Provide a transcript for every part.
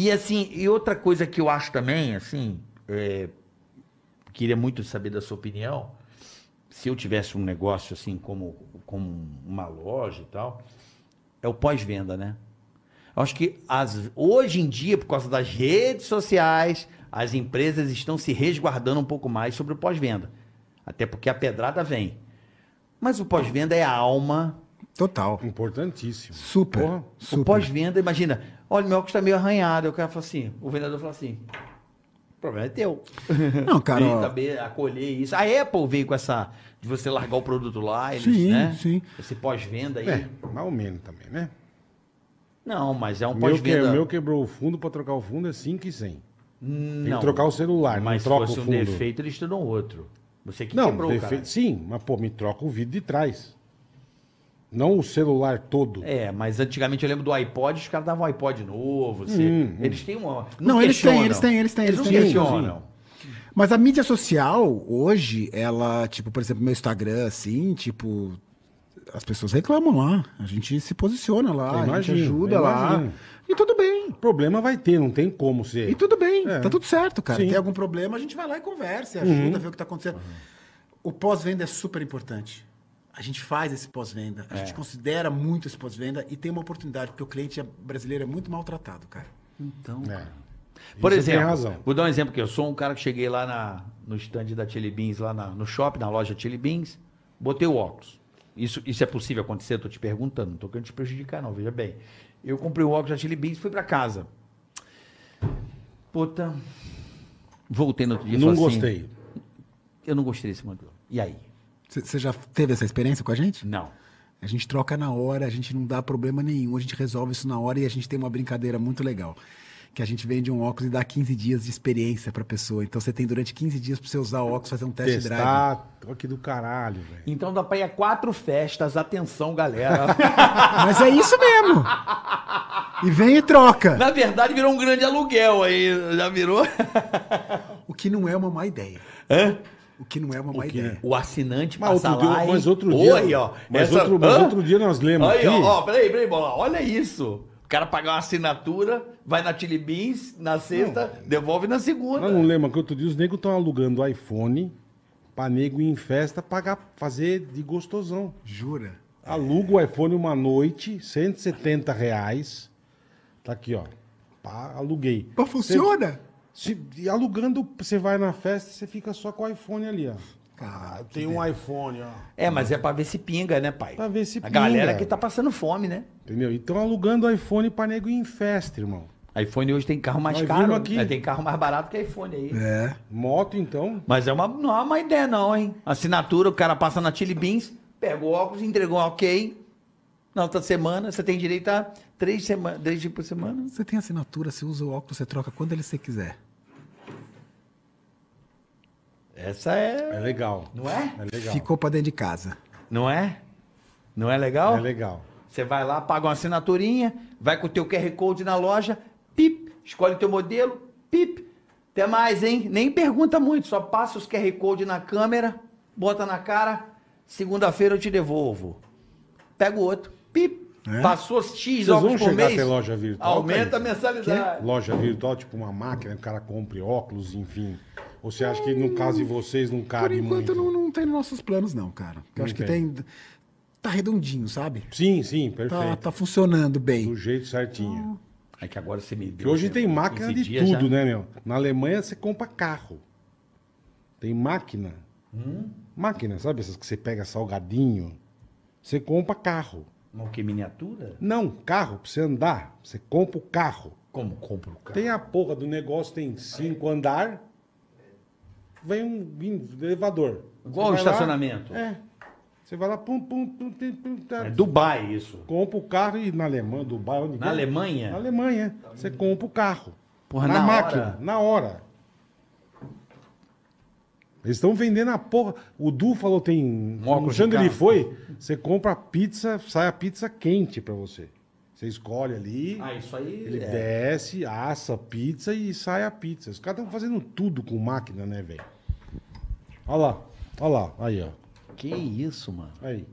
E assim, e outra coisa que eu acho também, assim, é, queria muito saber da sua opinião. Se eu tivesse um negócio assim como, como uma loja e tal, é o pós-venda, né? Eu acho que as, hoje em dia, por causa das redes sociais, as empresas estão se resguardando um pouco mais sobre o pós-venda. Até porque a pedrada vem. Mas o pós-venda é a alma Total. Importantíssimo. Super. Porra, super. O pós-venda, imagina, olha, o meu óculos está meio arranhado. O cara fala assim, o vendedor fala assim, o problema é teu. Não, cara. Tem saber acolher isso. A Apple veio com essa de você largar o produto lá, eles, sim, né? Sim. Esse pós-venda aí. É, mais ou menos também, né? Não, mas é um pós-venda. O meu, quebrou o fundo, para trocar o fundo é 5 e 100. Não, Tem que trocar o celular, mas não troca se fosse o fundo. um defeito, eles estudam outro. Você que não, quebrou, Sim, mas pô, me troca o vidro de trás. Não o celular todo. É, mas antigamente eu lembro do iPod, os caras davam iPod novo. Assim. Hum, hum, eles têm uma. Não, não eles têm, eles têm, eles têm. Eles, eles não questionam. Mas a mídia social, hoje, ela, tipo, por exemplo, meu Instagram, assim, tipo, as pessoas reclamam lá. A gente se posiciona lá, imagino, a gente ajuda lá. E tudo bem. Problema vai ter, não tem como ser. E tudo bem, é. tá tudo certo, cara. Sim. Tem algum problema, a gente vai lá e conversa, ajuda, uhum. vê o que tá acontecendo. Uhum. O pós-venda é super importante a gente faz esse pós-venda, a é. gente considera muito esse pós-venda e tem uma oportunidade, porque o cliente é brasileiro é muito maltratado, cara. Então, é. cara. Por Isso exemplo, vou dar um exemplo que eu sou um cara que cheguei lá na, no stand da Chili Beans, lá na, no shopping, na loja Chili Beans, botei o óculos. Isso, isso é possível acontecer? Estou te perguntando, não estou querendo te prejudicar, não, veja bem. Eu comprei o óculos da Chili Beans e fui para casa. Puta. Voltei no outro dia. Não assim, gostei. Assim, eu não gostei desse modelo. E aí? Você já teve essa experiência com a gente? Não. A gente troca na hora, a gente não dá problema nenhum, a gente resolve isso na hora e a gente tem uma brincadeira muito legal. Que a gente vende um óculos e dá 15 dias de experiência pra pessoa. Então você tem durante 15 dias pra você usar o óculos, fazer um teste Testar, drive. Testar, que do caralho, velho. Então dá pra ir a quatro festas, atenção, galera. Mas é isso mesmo. E vem e troca. Na verdade, virou um grande aluguel aí, já virou. o que não é uma má ideia. Hã? O que não é uma má ideia. O assinante mas passa outro lá dia, Mas outro dia... Oi, ó, mas, essa... outro, mas outro dia nós lemos Aí, aqui... ó, ó, peraí, peraí, Bola. Olha isso. O cara paga uma assinatura, vai na Chili Beans, na sexta, não, devolve na segunda. Mas não lembra que outro dia os negros estão alugando iPhone pra nego ir em festa pagar, fazer de gostosão. Jura? Aluga é. o iPhone uma noite, 170 reais. Tá aqui, ó. Pá, aluguei. Pô, funciona? Você... Se, alugando, você vai na festa, você fica só com o iPhone ali, ó. eu tem um iPhone, ó. É, mas é pra ver se pinga, né, pai? Pra ver se a pinga. A galera que tá passando fome, né? Entendeu? Então alugando iPhone pra nego ir em festa, irmão. iPhone hoje tem carro mais Nós caro. aqui. né? Tem carro mais barato que iPhone aí. É. Moto, então. Mas é uma, não é uma ideia, não, hein? Assinatura, o cara passa na Chili Beans, pega o óculos, entregou um ok. Na outra semana, você tem direito a três, sema três dias por semana. Você tem assinatura, você usa o óculos, você troca quando ele você quiser. Essa é. É legal. Não é? É legal. Ficou pra dentro de casa. Não é? Não é legal? É legal. Você vai lá, paga uma assinaturinha, vai com o teu QR Code na loja, pip, escolhe o teu modelo, pip. Até mais, hein? Nem pergunta muito, só passa os QR Code na câmera, bota na cara, segunda-feira eu te devolvo. Pega o outro, pip. É? Passou X Vocês óculos por mês. Até loja virtual, aumenta a mensalidade. Que? Loja virtual, tipo uma máquina, o cara compra óculos, enfim. Ou você acha que no caso de vocês não cabe Por enquanto, muito? Não, não tem nossos planos, não, cara. Eu não acho tem. que tem. Tá redondinho, sabe? Sim, sim, perfeito. Tá, tá funcionando bem. Do jeito certinho. É que agora você me deu. Que hoje né, tem máquina de tudo, já... né, meu? Na Alemanha você compra carro. Tem máquina. Hum? Máquina, sabe? Essas que você pega salgadinho. Você compra carro. Mas o que? Miniatura? Não, carro, pra você andar. Você compra o carro. Como compra o carro? Tem a porra do negócio, tem cinco Aí. andar vem um elevador. Igual o estacionamento. Lá, é. Você vai lá, pum, pum, pum, pum, pum, tá. É Dubai, isso. Compra o carro e na Alemanha, Dubai, onde Na Alemanha? Na Alemanha. Você compra o carro. Porra, na, na máquina, hora. na hora. Eles estão vendendo a porra. O Du falou, tem. o Onde ele foi, você compra a pizza, sai a pizza quente pra você. Você escolhe ali. Ah, isso aí. Ele é. desce, assa a pizza e sai a pizza. Os caras estão fazendo tudo com máquina, né, velho? Olha lá. Olha lá. Aí, ó. Que isso, mano. Aí.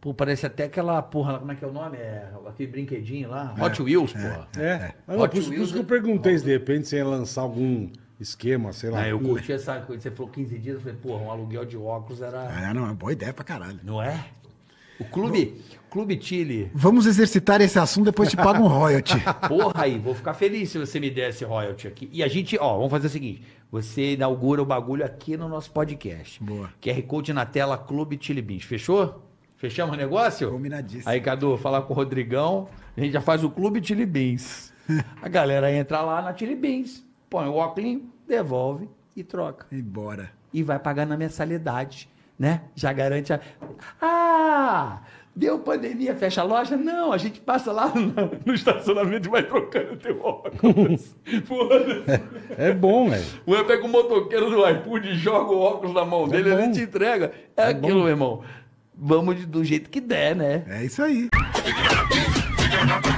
Pô, parece até aquela porra, como é que é o nome? É aquele brinquedinho lá. É, Hot Wheels, é, porra. É. é. é. Hot por, Wheels, por isso que eu é perguntei é... se de repente você ia lançar algum esquema, sei lá. Ah, eu curti essa coisa. Você falou 15 dias, eu falei, porra, um aluguel de óculos era. É, não, é boa ideia pra caralho. Não é? O clube, clube Chile. Vamos exercitar esse assunto, depois te pago um royalty. Porra aí, vou ficar feliz se você me der esse royalty aqui. E a gente, ó, vamos fazer o seguinte: você inaugura o bagulho aqui no nosso podcast. Boa. QR Code na tela Clube Chile Beans. Fechou? Fechamos o negócio? Combinadíssimo. Aí, Cadu, falar com o Rodrigão, a gente já faz o Clube Chile Beans. a galera entra lá na Chile Beans, põe o óculos, devolve e troca. E bora. E vai pagar na mensalidade, né? Já garante a. Ah! Deu pandemia, fecha a loja? Não, a gente passa lá no, no estacionamento e vai trocando teu óculos. É, é bom, velho. O eu o motoqueiro do iFood e joga o óculos na mão é dele, é ele te entrega. É, é aquilo, bom. meu irmão. Vamos do jeito que der, né? É isso aí.